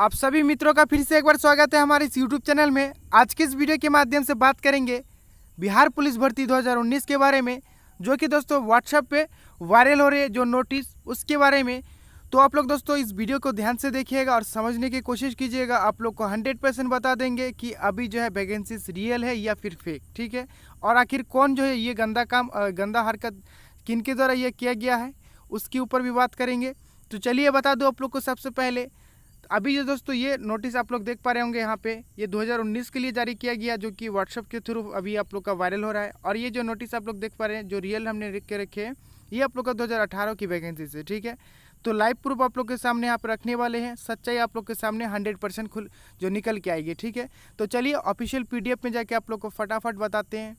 आप सभी मित्रों का फिर से एक बार स्वागत है हमारे इस यूट्यूब चैनल में आज के इस वीडियो के माध्यम से बात करेंगे बिहार पुलिस भर्ती 2019 के बारे में जो कि दोस्तों व्हाट्सएप पे वायरल हो रहे जो नोटिस उसके बारे में तो आप लोग दोस्तों इस वीडियो को ध्यान से देखिएगा और समझने की कोशिश कीजिएगा आप लोग को 100 परसेंट बता देंगे कि अभी जो है वैकेंसीज रियल है या फिर फेक ठीक है और आखिर कौन जो है ये गंदा काम गंदा हरकत किन के द्वारा यह किया गया है उसके ऊपर भी बात करेंगे तो चलिए बता दो आप लोग को सबसे पहले अभी जो दोस्तों ये नोटिस आप लोग देख पा रहे होंगे यहाँ पे ये 2019 के लिए जारी किया गया जो कि व्हाट्सअप के थ्रू अभी आप लोग का वायरल हो रहा है और ये जो नोटिस आप लोग देख पा रहे हैं जो रियल हमने लिख के रखे हैं ये आप लोग का 2018 की वैकेंसी से ठीक है तो लाइव प्रूफ आप लोग के सामने यहाँ पर रखने वाले हैं सच्चाई आप लोग के सामने हंड्रेड परसेंट खुल जो निकल के आएगी ठीक है तो चलिए ऑफिशियल पीडीएफ में जाके आप लोग को फटाफट बताते हैं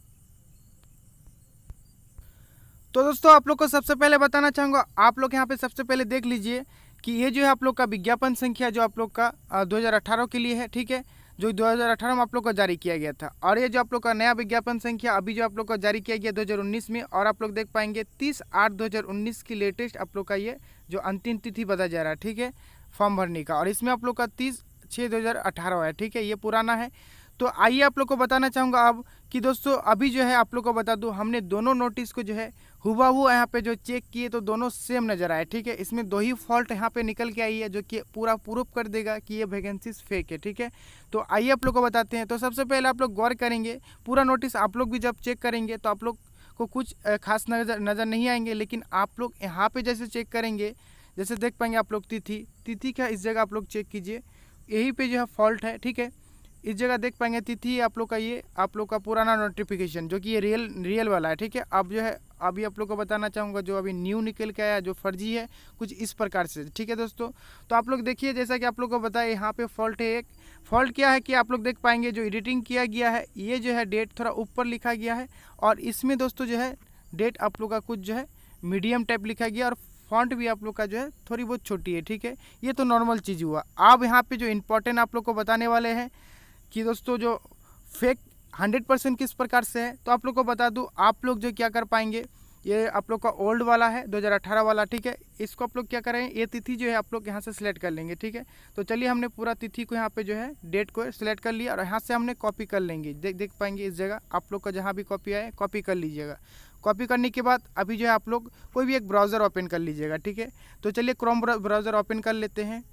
तो दोस्तों आप लोग को सबसे पहले बताना चाहूँगा आप लोग यहाँ पे सबसे पहले देख लीजिए कि ये जो है आप लोग का विज्ञापन संख्या जो आप लोग का दो के लिए है ठीक है जो 2018 में आप लोग का जारी किया गया था और ये जो आप लोग का नया विज्ञापन संख्या अभी जो आप लोग का जारी किया गया 2019 में और आप लोग देख पाएंगे 30 आठ 2019 की लेटेस्ट आप लोग का ये जो अंतिम तिथि बता जा रहा है ठीक है फॉर्म भरने का और इसमें आप लोग का 30 छः 2018 है ठीक है ये पुराना है तो आइए आप लोग को बताना चाहूँगा अब कि दोस्तों अभी जो है आप लोग को बता दूँ हमने दोनों नोटिस को जो है हुआ हुआ यहाँ पे जो चेक किए तो दोनों सेम नज़र आए ठीक है इसमें दो ही फॉल्ट यहाँ पे निकल के आई है जो कि पूरा प्रूफ कर देगा कि ये वैकेंसीज फेक है ठीक है तो आइए आप लोग को बताते हैं तो सबसे पहले आप लोग गौर करेंगे पूरा नोटिस आप लोग भी जब चेक करेंगे तो आप लोग को कुछ खास नज़र नज़र नहीं आएंगे लेकिन आप लोग यहाँ पर जैसे चेक करेंगे जैसे देख पाएंगे आप लोग तिथि तिथि का इस जगह आप लोग चेक कीजिए यही पे जो है फॉल्ट है ठीक है इस जगह देख पाएंगे तिथि आप लोग का ये आप लोग का पुराना नोटिफिकेशन जो कि ये रियल रियल वाला है ठीक है अब जो है अभी आप लोग को बताना चाहूँगा जो अभी न्यू निकल के आया जो फर्जी है कुछ इस प्रकार से ठीक है दोस्तों तो आप लोग देखिए जैसा कि आप लोग को बताया यहाँ पे फॉल्ट है एक फॉल्ट क्या है कि आप लोग देख पाएंगे जो एडिटिंग किया गया है ये जो है डेट थोड़ा ऊपर लिखा गया है और इसमें दोस्तों जो है डेट आप लोग का कुछ जो है मीडियम टाइप लिखा गया और फॉन्ट भी आप लोग का जो है थोड़ी बहुत छोटी है ठीक है ये तो नॉर्मल चीज़ हुआ अब यहाँ पर जो इम्पोर्टेंट आप लोग को बताने वाले हैं कि दोस्तों जो फेक हंड्रेड परसेंट किस प्रकार से है तो आप लोग को बता दूँ आप लोग जो क्या कर पाएंगे ये आप लोग का ओल्ड वाला है 2018 वाला ठीक है इसको आप लोग क्या करें ये तिथि जो है आप लोग यहाँ से सिलेक्ट कर लेंगे ठीक है तो चलिए हमने पूरा तिथि को यहाँ पे जो है डेट को सिलेक्ट कर लिया और यहाँ से हमने कॉपी कर लेंगे देख देख पाएंगे इस जगह आप लोग का जहाँ भी कॉपी आए कॉपी कर लीजिएगा कॉपी करने के बाद अभी जो है आप लोग कोई भी एक ब्राउज़र ओपन कर लीजिएगा ठीक है तो चलिए क्रोम ब्राउज़र ओपन कर लेते हैं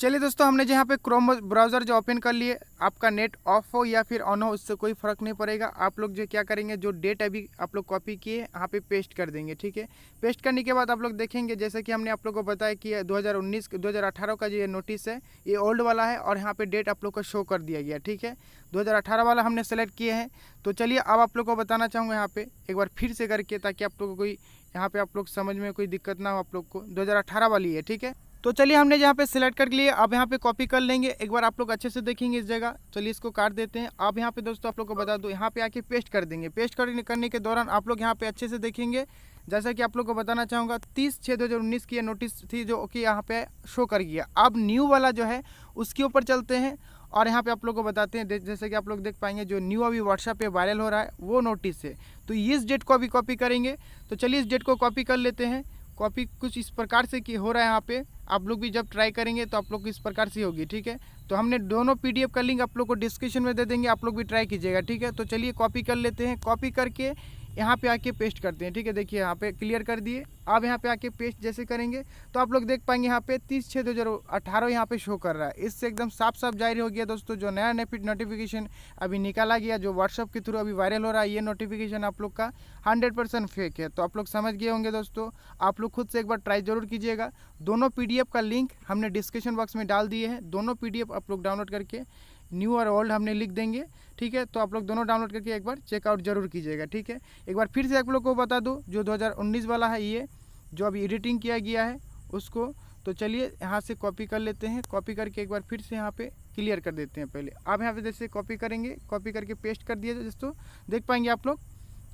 चलिए दोस्तों हमने जहाँ पे क्रोम ब्राउज़र जो ओपन कर लिए आपका नेट ऑफ हो या फिर ऑन हो उससे कोई फ़र्क नहीं पड़ेगा आप लोग जो क्या करेंगे जो डेट अभी आप लोग कॉपी किए यहाँ पे पेस्ट कर देंगे ठीक है पेस्ट करने के बाद आप लोग देखेंगे जैसे कि हमने आप लोग को बताया कि 2019 2018 का जो ये नोटिस है ये ओल्ड वाला है और यहाँ पर डेट आप लोग को शो कर दिया गया ठीक है दो वाला हमने सेलेक्ट किए हैं तो चलिए अब आप लोग को बताना चाहूँगा यहाँ पर एक बार फिर से करके ताकि आप लोग को कोई यहाँ पर आप लोग समझ में कोई दिक्कत ना हो आप लोग को दो वाली है ठीक है तो चलिए हमने यहाँ पे सिलेक्ट कर लिए अब यहाँ पे कॉपी कर लेंगे एक बार आप लोग अच्छे से देखेंगे इस जगह चलिए इसको काट देते हैं अब यहाँ पे दोस्तों आप लोग को बता दो यहाँ पे आके पेस्ट कर देंगे पेस्ट करने के दौरान आप लोग यहाँ पे अच्छे से देखेंगे जैसा कि आप लोग को बताना चाहूँगा तीस छः दो हज़ार उन्नीस की नोटिस थी जो कि यहाँ पे शो कर गया अब न्यू वाला जो है उसके ऊपर चलते हैं और यहाँ पे आप लोग को बताते हैं जैसे कि आप लोग देख पाएंगे जो न्यू अभी व्हाट्सएप पे वायरल हो रहा है वो नोटिस है तो इस डेट को अभी कॉपी करेंगे तो चलिए इस डेट को कॉपी कर लेते हैं कॉपी कुछ इस प्रकार से की हो रहा है यहाँ पे आप लोग भी जब ट्राई करेंगे तो आप लोग को इस प्रकार से होगी ठीक है तो हमने दोनों पीडीएफ का लिंक आप लोग को डिस्क्रिप्शन में दे देंगे आप लोग भी ट्राई कीजिएगा ठीक है तो चलिए कॉपी कर लेते हैं कॉपी करके यहाँ पे आके पेस्ट करते हैं ठीक है देखिए यहाँ पे क्लियर कर दिए अब यहाँ पे आके पेस्ट जैसे करेंगे तो आप लोग देख पाएंगे यहाँ पे तीस छः दो हज़ार अठारह यहाँ पे शो कर रहा है इससे एकदम साफ साफ जाहिर हो गया दोस्तों जो नया नेफिट नोटिफिकेशन अभी निकाला गया जो व्हाट्सअप के थ्रू अभी वायरल हो रहा है ये नोटिफिकेशन आप लोग का हंड्रेड फेक है तो आप लोग समझ गए होंगे दोस्तों आप लोग खुद से एक बार ट्राई ज़रूर कीजिएगा दोनों पी का लिंक हमने डिस्क्रिप्शन बॉक्स में डाल दिए हैं दोनों पी आप लोग डाउनलोड करके न्यू और ओल्ड हमने लिख देंगे ठीक है तो आप लोग दोनों डाउनलोड करके एक बार चेकआउट जरूर कीजिएगा ठीक है एक बार फिर से आप लोग को बता दूँ जो 2019 वाला है ये जो अभी एडिटिंग किया गया है उसको तो चलिए यहाँ से कॉपी कर लेते हैं कॉपी करके एक बार फिर से यहाँ पे क्लियर कर देते हैं पहले आप यहाँ पे जैसे कॉपी करेंगे कॉपी करके पेस्ट कर दिए दोस्तों देख पाएंगे आप लोग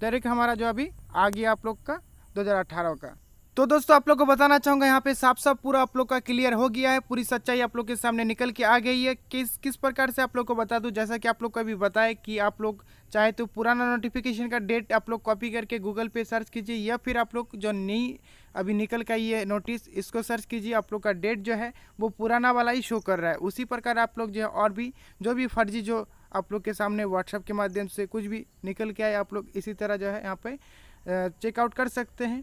डायरेक्ट हमारा जो अभी आ गया आप लोग का 2018 का तो दोस्तों आप लोग को बताना चाहूँगा यहाँ पे साफ साफ पूरा आप लोग का क्लियर हो गया है पूरी सच्चाई आप लोग के सामने निकल के आ गई है किस किस प्रकार से आप लोग को बता दूँ जैसा कि आप लोग को अभी बताए कि आप लोग चाहे तो पुराना नोटिफिकेशन का डेट आप लोग कॉपी करके गूगल पे सर्च कीजिए या फिर आप लोग जो नई अभी निकल का ये नोटिस इसको सर्च कीजिए आप लोग का डेट जो है वो पुराना वाला ही शो कर रहा है उसी प्रकार आप लोग जो है और भी जो भी फर्जी जो आप लोग के सामने व्हाट्सअप के माध्यम से कुछ भी निकल के आए आप लोग इसी तरह जो है यहाँ पर चेकआउट कर सकते हैं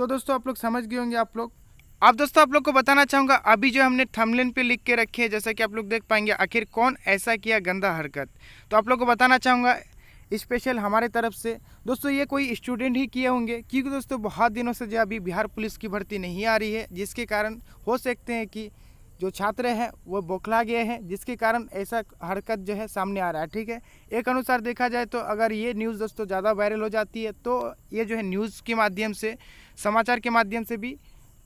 तो दोस्तों आप लोग समझ गए होंगे आप लोग अब दोस्तों आप लोग को बताना चाहूँगा अभी जो हमने थमलिन पे लिख के रखे हैं जैसा कि आप लोग देख पाएंगे आखिर कौन ऐसा किया गंदा हरकत तो आप लोग को बताना चाहूँगा स्पेशल हमारे तरफ से दोस्तों ये कोई स्टूडेंट ही किए होंगे क्योंकि दोस्तों बहुत दिनों से जो अभी बिहार पुलिस की भर्ती नहीं आ रही है जिसके कारण हो सकते हैं कि जो छात्र हैं वो बौखला गए हैं जिसके कारण ऐसा हरकत जो है सामने आ रहा है ठीक है एक अनुसार देखा जाए तो अगर ये न्यूज़ दोस्तों ज़्यादा वायरल हो जाती है तो ये जो है न्यूज़ के माध्यम से समाचार के माध्यम से भी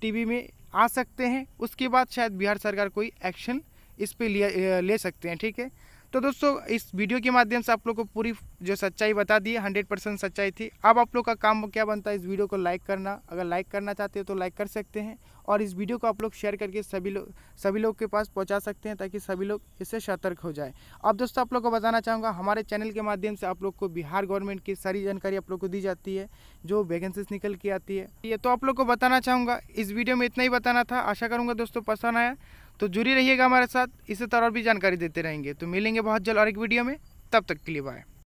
टीवी में आ सकते हैं उसके बाद शायद बिहार सरकार कोई एक्शन इस पर ले, ले सकते हैं ठीक है तो दोस्तों इस वीडियो के माध्यम से आप लोग को पूरी जो सच्चाई बता दी हंड्रेड परसेंट सच्चाई थी अब आप लोग का काम क्या बनता है इस वीडियो को लाइक करना अगर लाइक करना चाहते हो तो लाइक कर सकते हैं और इस वीडियो को आप लोग शेयर करके सभी लोग सभी लोग के पास पहुंचा सकते हैं ताकि सभी लोग इससे सतर्क हो जाए अब दोस्तों आप लोग को बताना चाहूँगा हमारे चैनल के माध्यम से आप लोग को बिहार गवर्नमेंट की सारी जानकारी आप लोग को दी जाती है जो वैकेंसीज निकल के आती है ये तो आप लोग को बताना चाहूँगा इस वीडियो में इतना ही बताना था आशा करूँगा दोस्तों पसंद आया तो जुड़ी रहिएगा हमारे साथ इसी तरह और भी जानकारी देते रहेंगे तो मिलेंगे बहुत जल्द और एक वीडियो में तब तक के लिए बाय